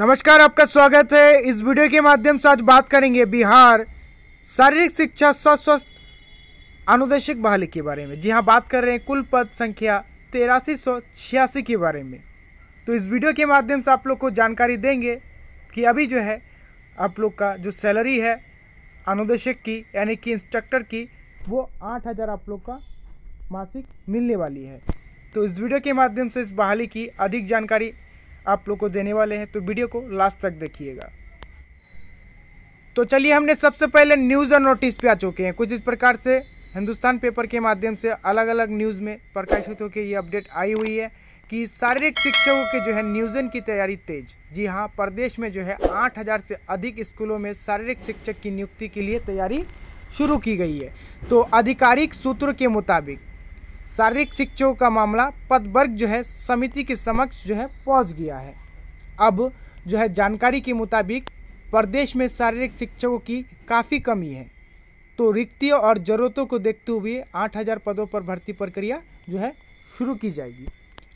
नमस्कार आपका स्वागत है इस वीडियो के माध्यम से आज बात करेंगे बिहार शारीरिक शिक्षा स्वस्वस्थ अनुदेशिक बहाली के बारे में जी हाँ बात कर रहे हैं कुल पद संख्या तेरासी सौ छियासी के बारे में तो इस वीडियो के माध्यम से आप लोग को जानकारी देंगे कि अभी जो है आप लोग का जो सैलरी है अनुदेशक की यानी कि इंस्ट्रक्टर की वो आठ हज़ार आप लोग का मासिक मिलने वाली है तो इस वीडियो के माध्यम से इस बहाली की अधिक जानकारी आप लोग को देने वाले हैं तो वीडियो को लास्ट तक देखिएगा तो चलिए हमने सबसे पहले न्यूज़ और नोटिस पे आ चुके हैं कुछ इस प्रकार से हिंदुस्तान पेपर के माध्यम से अलग अलग न्यूज़ में प्रकाशित होकर ये अपडेट आई हुई है कि शारीरिक शिक्षकों के जो है नियोजन की तैयारी तेज जी हाँ प्रदेश में जो है 8000 से अधिक स्कूलों में शारीरिक शिक्षक की नियुक्ति के लिए तैयारी शुरू की गई है तो आधिकारिक सूत्रों के मुताबिक शारीरिक शिक्षकों का मामला पदवर्ग जो है समिति के समक्ष जो है पहुंच गया है अब जो है जानकारी के मुताबिक प्रदेश में शारीरिक शिक्षकों की काफ़ी कमी है तो रिक्तियों और ज़रूरतों को देखते हुए 8000 पदों पर भर्ती प्रक्रिया जो है शुरू की जाएगी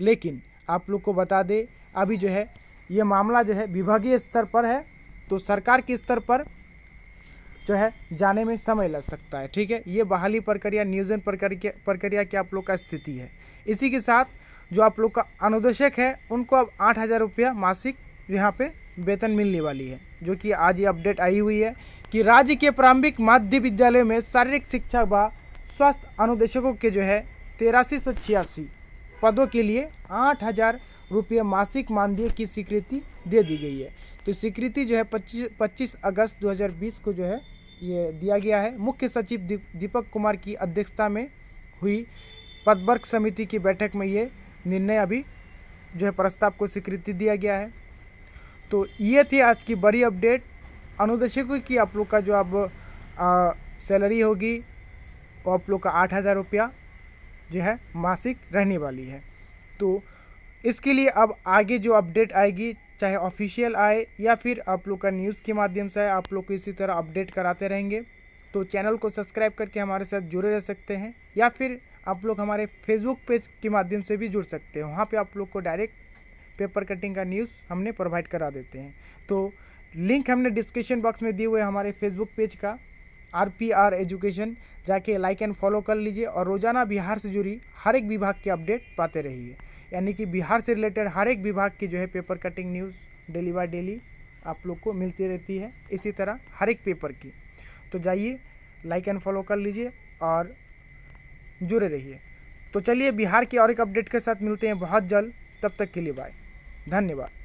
लेकिन आप लोग को बता दें अभी जो है ये मामला जो है विभागीय स्तर पर है तो सरकार के स्तर पर जो है जाने में समय लग सकता है ठीक है ये बहाली प्रक्रिया नियोजन प्रक्रिया प्रक्रिया की आप लोग का स्थिति है इसी के साथ जो आप लोग का अनुदेशक है उनको अब आठ हज़ार रुपया मासिक यहाँ पे वेतन मिलने वाली है जो कि आज ये अपडेट आई हुई है कि राज्य के प्रारंभिक माध्य विद्यालयों में शारीरिक शिक्षा व स्वास्थ्य अनुदेशकों के जो है तेरासी सौ छियासी पदों के लिए आठ हज़ार रुपये मासिक मानदेय की स्वीकृति दे दी गई है तो स्वीकृति जो है पच्चीस पच्चीस अगस्त 2020 को जो है ये दिया गया है मुख्य सचिव दीपक कुमार की अध्यक्षता में हुई पदवर्ग समिति की बैठक में ये निर्णय अभी जो है प्रस्ताव को स्वीकृति दिया गया है तो ये थी आज की बड़ी अपडेट अनुदेशकों की आप लोग का जो अब सैलरी होगी वो आप लोग का आठ हज़ार रुपया जो है मासिक रहने वाली है तो इसके लिए अब आगे जो अपडेट आएगी चाहे ऑफिशियल आए या फिर आप लोग का न्यूज़ के माध्यम से आए आप लोग को इसी तरह अपडेट कराते रहेंगे तो चैनल को सब्सक्राइब करके हमारे साथ जुड़े रह सकते हैं या फिर आप लोग हमारे फेसबुक पेज के माध्यम से भी जुड़ सकते हैं वहाँ पे आप लोग को डायरेक्ट पेपर कटिंग का न्यूज़ हमने प्रोवाइड करा देते हैं तो लिंक हमने डिस्क्रिप्शन बॉक्स में दिए हुए हमारे फेसबुक पेज का आर पी आर एजुकेशन जाके लाइक एंड फॉलो कर लीजिए और रोज़ाना बिहार से जुड़ी हर एक विभाग की अपडेट पाते रहिए यानी कि बिहार से रिलेटेड हर एक विभाग की जो है paper cutting news daily by daily आप लोग को मिलती रहती है इसी तरह हर एक पेपर की तो जाइए लाइक एंड फॉलो कर लीजिए और जुड़े रहिए तो चलिए बिहार की और एक अपडेट के साथ मिलते हैं बहुत जल्द तब तक के लिए बाय धन्यवाद